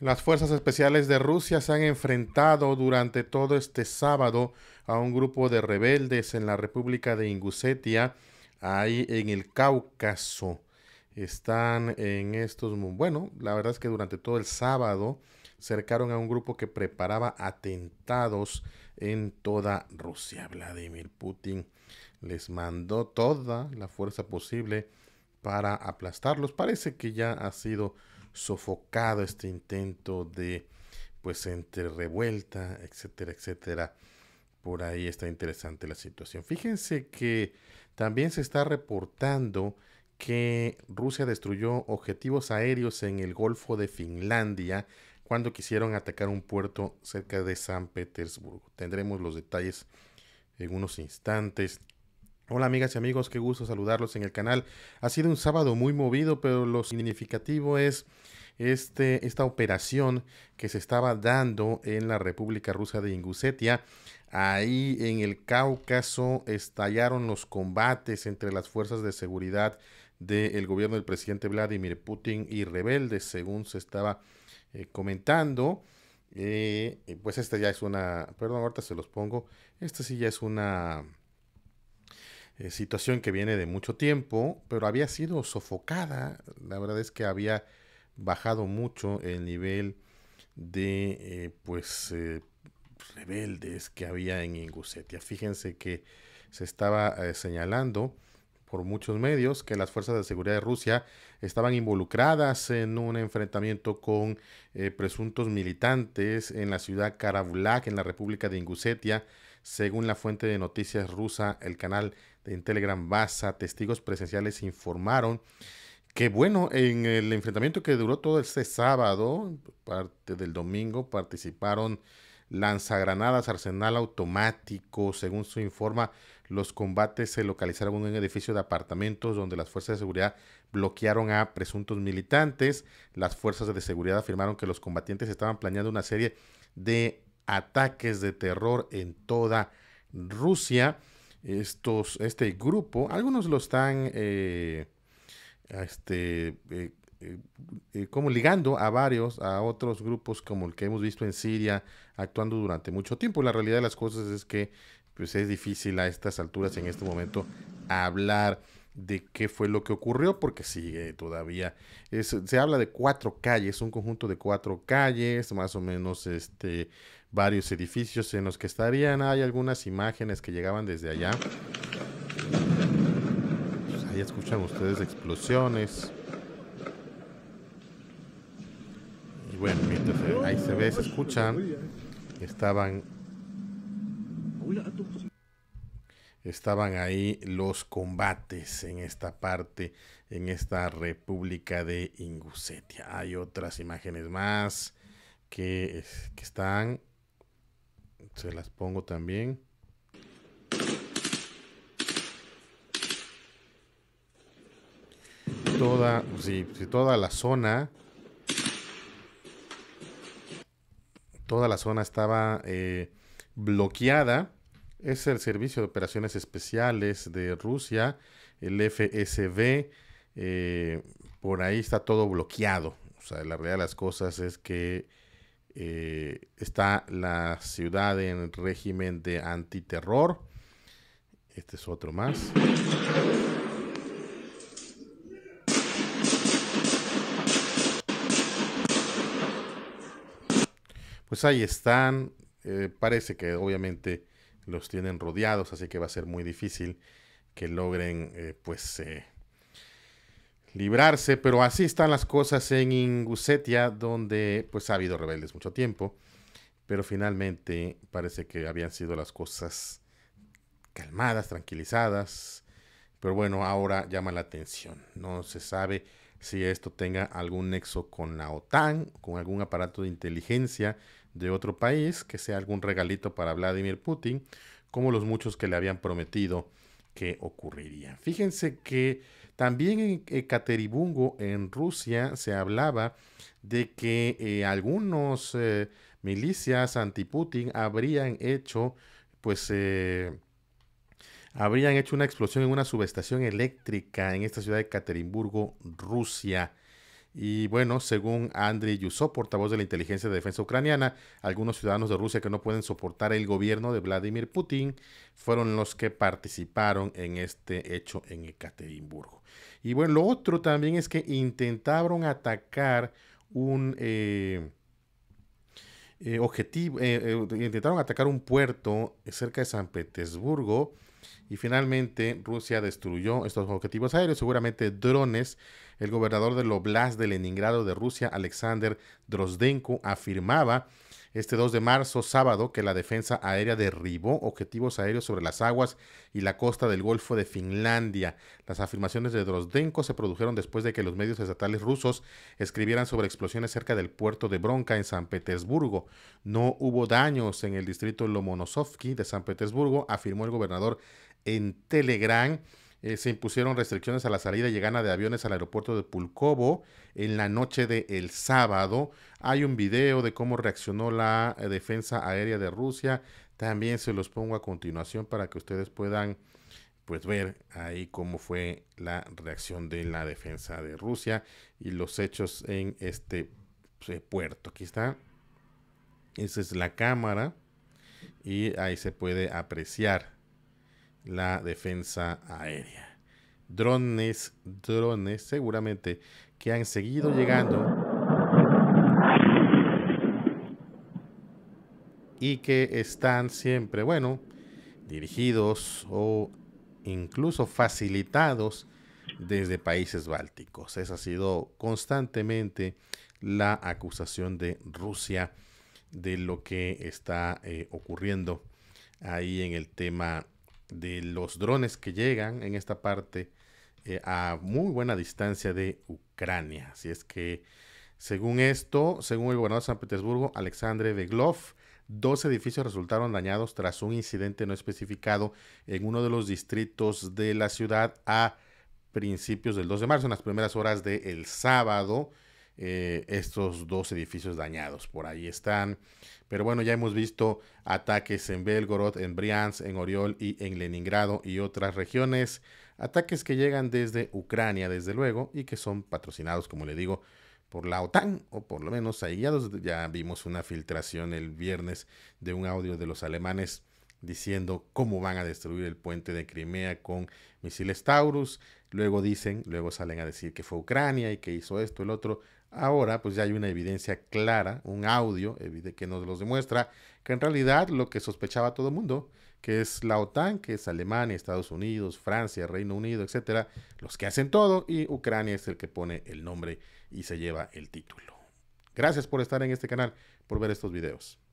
Las fuerzas especiales de Rusia se han enfrentado durante todo este sábado a un grupo de rebeldes en la República de Ingusetia, ahí en el Cáucaso. Están en estos... Bueno, la verdad es que durante todo el sábado cercaron a un grupo que preparaba atentados en toda Rusia. Vladimir Putin les mandó toda la fuerza posible para aplastarlos. Parece que ya ha sido sofocado este intento de, pues, entre revuelta, etcétera, etcétera. Por ahí está interesante la situación. Fíjense que también se está reportando que Rusia destruyó objetivos aéreos en el Golfo de Finlandia cuando quisieron atacar un puerto cerca de San Petersburgo. Tendremos los detalles en unos instantes. Hola amigas y amigos, qué gusto saludarlos en el canal. Ha sido un sábado muy movido, pero lo significativo es este, esta operación que se estaba dando en la República Rusa de Ingusetia. Ahí en el Cáucaso estallaron los combates entre las fuerzas de seguridad del gobierno del presidente Vladimir Putin y rebeldes, según se estaba eh, comentando. Eh, pues esta ya es una, perdón, ahorita se los pongo, esta sí ya es una eh, situación que viene de mucho tiempo, pero había sido sofocada. La verdad es que había bajado mucho el nivel de eh, pues eh, rebeldes que había en Ingusetia. Fíjense que se estaba señalando por muchos medios que las fuerzas de seguridad de Rusia estaban involucradas en un enfrentamiento con presuntos militantes en la ciudad Karabulak, en la República de Ingusetia, según la fuente de noticias rusa, el canal de Telegram Baza, testigos presenciales informaron que, bueno, en el enfrentamiento que duró todo este sábado, parte del domingo, participaron lanzagranadas, arsenal automático. Según su informa, los combates se localizaron en un edificio de apartamentos donde las fuerzas de seguridad bloquearon a presuntos militantes. Las fuerzas de seguridad afirmaron que los combatientes estaban planeando una serie de ataques de terror en toda Rusia. Estos, este grupo, algunos lo están eh, este, eh, eh, como ligando a varios, a otros grupos como el que hemos visto en Siria actuando durante mucho tiempo. La realidad de las cosas es que pues, es difícil a estas alturas en este momento hablar de qué fue lo que ocurrió, porque sigue eh, todavía. se habla de cuatro calles, un conjunto de cuatro calles, más o menos este, varios edificios en los que estarían. Hay algunas imágenes que llegaban desde allá. Pues ahí escuchan ustedes explosiones. Y bueno, eh, ahí se ve, se escuchan. Estaban estaban ahí los combates en esta parte, en esta república de Ingusetia. Hay otras imágenes más que, están, se las pongo también. Toda, toda la zona toda la zona estaba eh, bloqueada es el Servicio de Operaciones Especiales de Rusia, el FSB. Eh, por ahí está todo bloqueado. O sea, la realidad de las cosas es que eh, está la ciudad en régimen de antiterror. Este es otro más. Pues ahí están. Eh, parece que obviamente los tienen rodeados, así que va a ser muy difícil que logren eh, pues eh, librarse, pero así están las cosas en Ingusetia, donde pues ha habido rebeldes mucho tiempo, pero finalmente parece que habían sido las cosas calmadas, tranquilizadas, pero bueno, ahora llama la atención, no se sabe si esto tenga algún nexo con la OTAN, con algún aparato de inteligencia de otro país, que sea algún regalito para Vladimir Putin, como los muchos que le habían prometido que ocurriría. Fíjense que también en Ekateribungo, en Rusia, se hablaba de que eh, algunos eh, milicias anti-Putin habrían hecho pues eh, habrían hecho una explosión en una subestación eléctrica en esta ciudad de Ekaterimburgo, Rusia. Y bueno, según Andriy Yusov, portavoz de la inteligencia de defensa ucraniana, algunos ciudadanos de Rusia que no pueden soportar el gobierno de Vladimir Putin fueron los que participaron en este hecho en Ekaterimburgo. Y bueno, lo otro también es que intentaron atacar un, eh, eh, eh, eh, intentaron atacar un puerto cerca de San Petersburgo y finalmente Rusia destruyó estos objetivos aéreos, seguramente drones. El gobernador del Oblast de Leningrado de Rusia, Alexander Drosdenko afirmaba este 2 de marzo, sábado, que la defensa aérea derribó objetivos aéreos sobre las aguas y la costa del Golfo de Finlandia. Las afirmaciones de Drosdenko se produjeron después de que los medios estatales rusos escribieran sobre explosiones cerca del puerto de Bronca en San Petersburgo. No hubo daños en el distrito Lomonosovsky de San Petersburgo, afirmó el gobernador en Telegram. Eh, se impusieron restricciones a la salida y llegada de aviones al aeropuerto de Pulkovo en la noche del sábado. Hay un video de cómo reaccionó la eh, defensa aérea de Rusia. También se los pongo a continuación para que ustedes puedan pues ver ahí cómo fue la reacción de la defensa de Rusia y los hechos en este pues, eh, puerto. Aquí está. Esa es la cámara y ahí se puede apreciar la defensa aérea. Drones, drones, seguramente que han seguido llegando y que están siempre, bueno, dirigidos o incluso facilitados desde países bálticos. Esa ha sido constantemente la acusación de Rusia de lo que está eh, ocurriendo ahí en el tema de los drones que llegan en esta parte eh, a muy buena distancia de Ucrania. Así es que, según esto, según el gobernador de San Petersburgo, Alexandre Beglov, dos edificios resultaron dañados tras un incidente no especificado en uno de los distritos de la ciudad a principios del 2 de marzo, en las primeras horas del sábado. Eh, estos dos edificios dañados. Por ahí están. Pero bueno, ya hemos visto ataques en Belgorod, en Briansk, en Oriol y en Leningrado y otras regiones. Ataques que llegan desde Ucrania, desde luego, y que son patrocinados, como le digo, por la OTAN, o por lo menos ahí ya, ya vimos una filtración el viernes de un audio de los alemanes diciendo cómo van a destruir el puente de Crimea con misiles Taurus. Luego dicen, luego salen a decir que fue Ucrania y que hizo esto, el otro. Ahora pues ya hay una evidencia clara, un audio que nos los demuestra, que en realidad lo que sospechaba todo el mundo, que es la OTAN, que es Alemania, Estados Unidos, Francia, Reino Unido, etcétera, los que hacen todo y Ucrania es el que pone el nombre y se lleva el título. Gracias por estar en este canal, por ver estos videos.